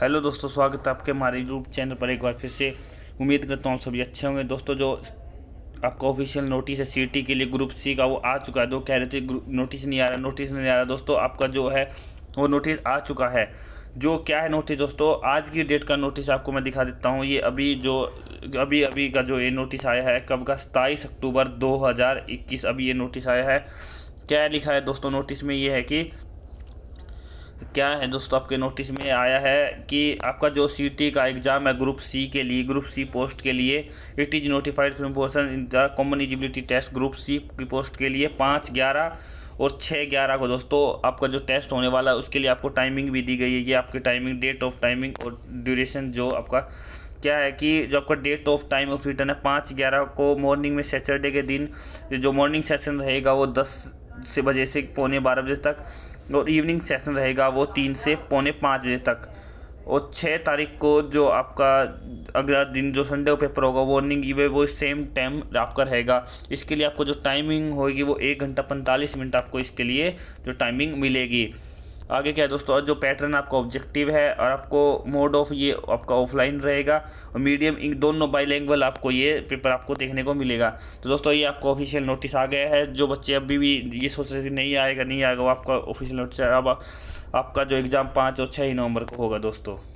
hello दोस्तों स्वागत है आपके हमारे यूट्यूब चैनल पर एक बार फिर से उम्मीद करता हूँ सभी अच्छे होंगे दोस्तों जो आपका ऑफिशियल नोटिस है सीटी के लिए ग्रुप सी का वो आ चुका है दो कह रहे थे नोटिस नहीं आ रहा नोटिस नहीं आ रहा दोस्तों आपका जो है वो नोटिस आ चुका है जो क्या है नोटिस दोस्तों आज की डेट का नोटिस आपको मैं दिखा देता हूँ ये अभी जो अभी अभी का जो ये नोटिस आया है कब का सताईस अक्टूबर दो अभी ये नोटिस आया है क्या लिखा है दोस्तों नोटिस में ये है कि क्या है दोस्तों आपके नोटिस में आया है कि आपका जो सी टी का एग्ज़ाम है ग्रुप सी के लिए ग्रुप सी पोस्ट के लिए it is notified promotion in the common eligibility test group C की पोस्ट के लिए पाँच ग्यारह और छः ग्यारह को दोस्तों आपका जो टेस्ट होने वाला है उसके लिए आपको टाइमिंग भी दी गई है ये आपकी टाइमिंग डेट ऑफ टाइमिंग और ड्यूरेशन जो आपका क्या है कि जो आपका date of time of return है पाँच ग्यारह को मॉर्निंग में सैटरडे के दिन जो मॉर्निंग सेशन रहेगा वो दस से बजे से पौने बारह बजे तक और इवनिंग सेशन रहेगा वो तीन से पौने पाँच बजे तक और छः तारीख को जो आपका अगला दिन जो संडे का पेपर होगा वार्निंग ईवे वो सेम टाइम आपका रहेगा इसके लिए आपको जो टाइमिंग होगी वो एक घंटा पैंतालीस मिनट आपको इसके लिए जो टाइमिंग मिलेगी आगे क्या है दोस्तों जो पैटर्न आपका ऑब्जेक्टिव है और आपको मोड ऑफ ये आपका ऑफलाइन रहेगा और मीडियम इन दोनों बाईलैंग्वेज आपको ये पेपर आपको देखने को मिलेगा तो दोस्तों ये आपको ऑफिशियल नोटिस आ गया है जो बच्चे अभी भी ये सोच रहे थे नहीं आएगा नहीं आएगा वो आपका ऑफिशियल नोटिस अब आपका जो एग्ज़ाम पाँच और छः ही नवंबर को होगा दोस्तों